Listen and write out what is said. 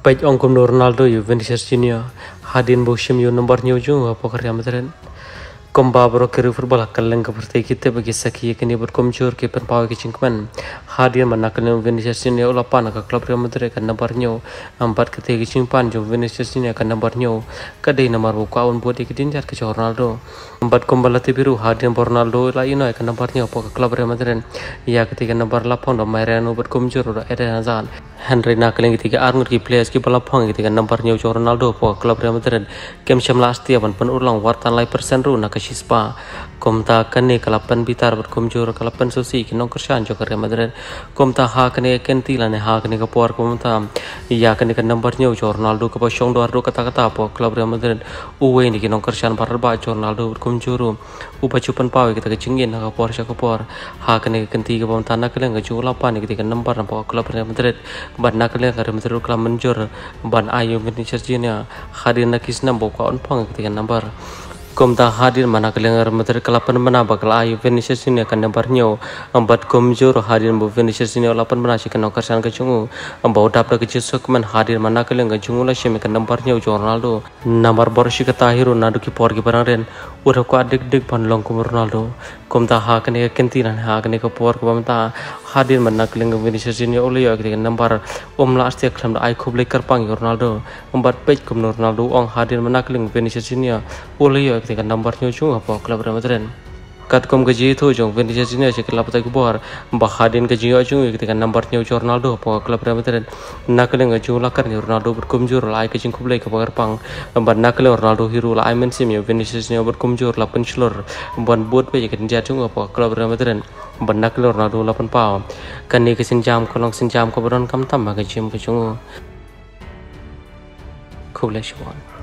pej ongkom do Ronaldo yu Vinicius Junior hadin boshim yu nomor nyu jung wa pokar ya matren bro babro keru football kaleng ka perte kitte bagi saki ke ni bur komjor ke pen pawe ke chingman hadin man nakalen Vinicius Junior ola pan ka club ya matre ka nomor nyu ampat ke te ke chingpan jung Vinicius Junior ka nomor nyu ka dei nomor bu kaun bu de ke din jar ke Ronaldo ampat kom balati biru hadin Ronaldo la ino ka nomor nyu pokar club ya matren ya ke ka nomor 8 do Mariano bur komjor ro Eden Hazard Henry nak yang ketiga Arnold di Blaise ki pelapong ketiga nomornya ucap Ronaldo po klub Real Madrid game jam lasti apan penulang wartan lai persen ru nakasispa komta kene kalapan bitar berkomjur kalapan susi ki nongkersan jokar Real Madrid komta ha kene kenti lane ha kene kapuar komta ya kene ke nomornya ucap Ronaldo ke posyong doar do kata-kata po klub Real Madrid uwe ini parar ba parba Ronaldo berkomjuru. juru upacupan pawe kita kecengin Naga puar kapuar ha kene kenti ke pemtana keleng ke julapan ketika nomor nampak klub Real Madrid ban nakle kare mtero klam menjor ban ayo meni serjina hadir na boka on pang ketika nambar Komta hadir mana kelengar meter kelapan mana bakal ayu finisher sini akan nyo empat komjor hadir bu finisher sini lapan mana sih kenokar kerjaan kecungu ambau dapda kecil sokman hadir mana kelengar kecungu lah sih akan namparnya ujo Ronaldo nomor bor ketahiru nadu ki por barang ren udah ku adik dik pan longkum Ronaldo kumta hakne kentiran hakne ka por ka bamta hadir man nakling vinicius junior olio ke number om last year khlam ai khub le karpang ronaldo umbat page kum ronaldo ong hadir man nakling vinicius junior olio ke number nyo chung po club ramadren kom ke itu jong Vinicius Junior cek kelapa tak kubar bahadin ke jio jong ketika nampaknya ucap Ronaldo apa kelapa Real Madrid. nakal yang jong lakar ni Ronaldo berkumjur lai ke jing kublai ke pagar pang ban nakal Ronaldo hiru lai men sim yo Vinicius Junior berkumjur la pencelur empat buat pe ke jia jong apa kelapa Real Madrid nakal Ronaldo lapan pen kan ni ke senjam kolong senjam ke beron kam tambah ke jim ke jong kublai